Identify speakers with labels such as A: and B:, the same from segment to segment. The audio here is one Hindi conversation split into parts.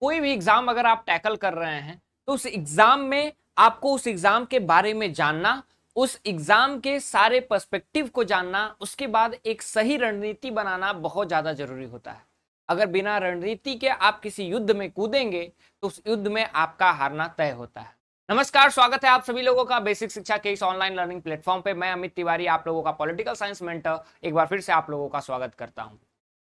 A: कोई भी एग्जाम अगर आप टैकल कर रहे हैं तो उस एग्जाम में आपको उस एग्जाम के बारे में जानना उस एग्जाम के सारे पर्सपेक्टिव को जानना उसके बाद एक सही रणनीति बनाना बहुत ज्यादा जरूरी होता है अगर बिना रणनीति के आप किसी युद्ध में कूदेंगे तो उस युद्ध में आपका हारना तय होता है नमस्कार स्वागत है आप सभी लोगों का बेसिक शिक्षा के इस ऑनलाइन लर्निंग प्लेटफॉर्म पे मैं अमित तिवारी आप लोगों का पॉलिटिकल साइंस मेंटर एक बार फिर से आप लोगों का स्वागत करता हूँ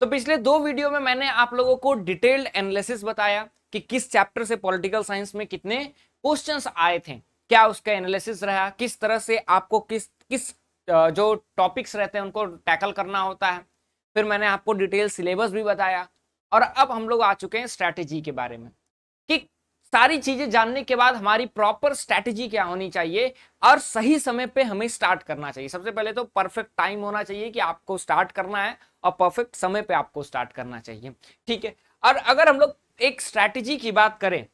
A: तो पिछले दो वीडियो में मैंने आप लोगों को डिटेल्ड एनालिसिस बताया कि किस चैप्टर से पॉलिटिकल साइंस में कितने क्वेश्चंस आए थे क्या उसका एनालिसिस रहा किस तरह से आपको किस किस जो टॉपिक्स रहते हैं उनको टैकल करना होता है फिर मैंने आपको डिटेल सिलेबस भी बताया और अब हम लोग आ चुके हैं स्ट्रैटेजी के बारे में कि सारी चीजें जानने के बाद हमारी प्रॉपर स्ट्रैटेजी क्या होनी चाहिए और सही समय पे हमें स्टार्ट करना चाहिए सबसे पहले तो परफेक्ट टाइम होना चाहिए कि आपको स्टार्ट करना है और परफेक्ट समय पे आपको स्टार्ट करना चाहिए ठीक है और अगर हम लोग एक स्ट्रैटेजी की बात करें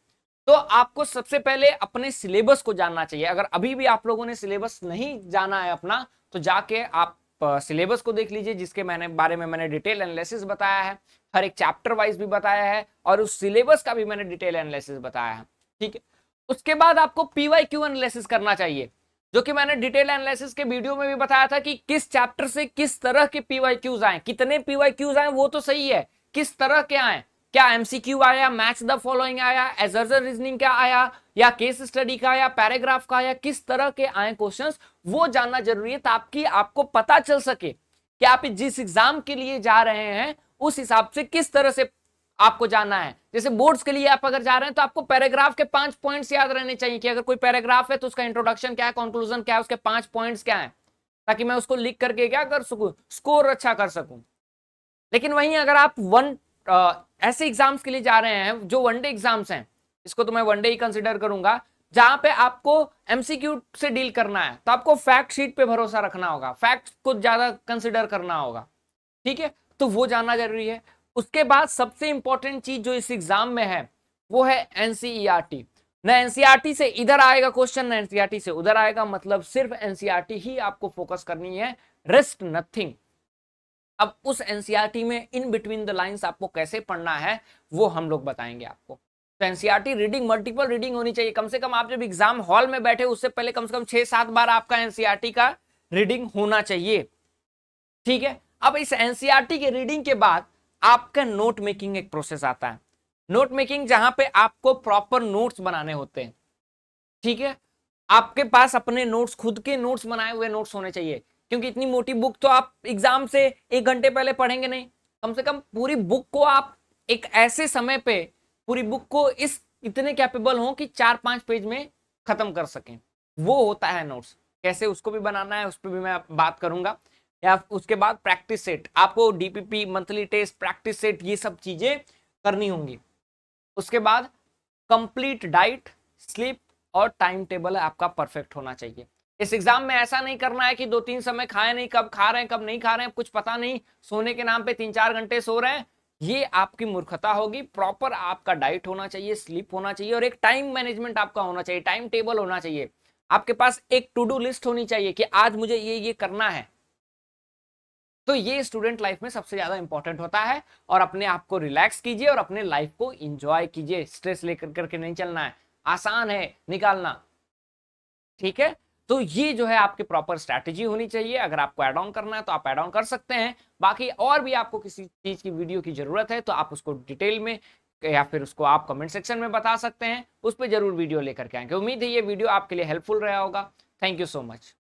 A: तो आपको सबसे पहले अपने सिलेबस को जानना चाहिए अगर अभी भी आप लोगों ने सिलेबस नहीं जाना है अपना तो जाके आप सिलेबस को देख लीजिए जिसके मैंने बारे में मैंने डिटेल एनालिसिस बताया है हर एक चैप्टर वाइज भी बताया है और उस सिलेबस का भी मैंने डिटेल एनालिसिस बताया है ठीक है उसके बाद आपको पीवाई क्यू एनालिसिस करना चाहिए जो कि मैंने डिटेल एनालिसिस के वीडियो में भी बताया था कि किस चैप्टर से किस तरह के पीवाई क्यूज आए कितने पीवाई क्यूज आए वो तो सही है किस तरह के आए क्या एमसीक्यू आया मैच द फॉलोइंग आया एजर्जर रीजनिंग क्या आया या केस स्टडी का आया पैराग्राफ का आया किस तरह के आए क्वेश्चंस वो जानना जरूरी है ताकि आपको पता चल सके कि आप जिस एग्जाम के लिए जा रहे हैं उस हिसाब से किस तरह से आपको जानना है जैसे बोर्ड्स के लिए आप अगर जा रहे हैं तो आपको पैराग्राफ के पांच पॉइंट्स याद रहने चाहिए कि अगर कोई पैराग्राफ है तो उसका इंट्रोडक्शन क्या है कंक्लूजन क्या है उसके पांच पॉइंट्स क्या है ताकि मैं उसको लिख करके क्या कर सकू स्कोर अच्छा कर सकू लेकिन वहीं अगर आप वन ऐसे एग्जाम्स के लिए जा रहे हैं जो वनडे एग्जाम्स हैं इसको तो मैं वनडे ही कंसिडर करूंगा जहां पे आपको एमसीक्यू से डील करना है तो आपको फैक्ट शीट पे भरोसा रखना होगा फैक्ट को ज्यादा कंसिडर करना होगा ठीक है तो वो जानना जरूरी है उसके बाद सबसे इंपॉर्टेंट चीज जो इस एग्जाम में है वो है एनसीईआरटी न एनसीईआरटी से इधर आएगा क्वेश्चन न एनसीआरटी से उधर आएगा मतलब सिर्फ एनसीआरटी e ही आपको फोकस करनी है रिस्क नथिंग अब उस एनसीईआरटी e में इन बिटवीन द लाइंस आपको कैसे पढ़ना है वो हम लोग बताएंगे आपको तो एनसीईआरटी रीडिंग मल्टीपल रीडिंग होनी चाहिए कम से कम आप जब एग्जाम हॉल में बैठे उससे पहले कम से कम छह सात बार आपका एनसीईआरटी e का रीडिंग होना चाहिए ठीक है अब इस एनसीईआरटी e के रीडिंग के बाद आपका नोट मेकिंग एक प्रोसेस आता है नोट मेकिंग जहां पे आपको प्रॉपर नोट्स बनाने होते हैं ठीक है आपके पास अपने नोट्स खुद के नोट्स बनाए हुए नोट्स होने चाहिए क्योंकि इतनी मोटी बुक तो आप एग्जाम से एक घंटे पहले पढ़ेंगे नहीं कम से कम पूरी बुक को आप एक ऐसे समय पे पूरी बुक को इस इतने कैपेबल हो कि चार पांच पेज में खत्म कर सकें वो होता है नोट्स कैसे उसको भी बनाना है उस पर भी मैं बात करूंगा या उसके बाद प्रैक्टिस सेट आपको DPP monthly test practice set ये सब चीजें करनी होंगी उसके बाद कंप्लीट डाइट स्लीप और टाइम टेबल आपका परफेक्ट होना चाहिए इस एग्जाम में ऐसा नहीं करना है कि दो तीन समय खाए नहीं कब खा रहे हैं कब नहीं खा रहे हैं कुछ पता नहीं सोने के नाम पे तीन चार घंटे सो रहे हैं ये आपकी मूर्खता होगी प्रॉपर आपका डाइट होना चाहिए स्लीप होना चाहिए और एक टाइम मैनेजमेंट आपका होना चाहिए टाइम टेबल होना चाहिए आपके पास एक टू डू लिस्ट होनी चाहिए कि आज मुझे ये ये करना है तो ये स्टूडेंट लाइफ में सबसे ज्यादा इंपॉर्टेंट होता है और अपने आप को रिलैक्स कीजिए और अपने लाइफ को इंजॉय कीजिए स्ट्रेस लेकर करके नहीं चलना है आसान है निकालना ठीक है तो ये जो है आपकी प्रॉपर स्ट्रैटेजी होनी चाहिए अगर आपको एड ऑन करना है तो आप एड ऑन कर सकते हैं बाकी और भी आपको किसी चीज़ की वीडियो की ज़रूरत है तो आप उसको डिटेल में या फिर उसको आप कमेंट सेक्शन में बता सकते हैं उस पर जरूर वीडियो लेकर के आएंगे उम्मीद है ये वीडियो आपके लिए हेल्पफुल रहा होगा थैंक यू सो मच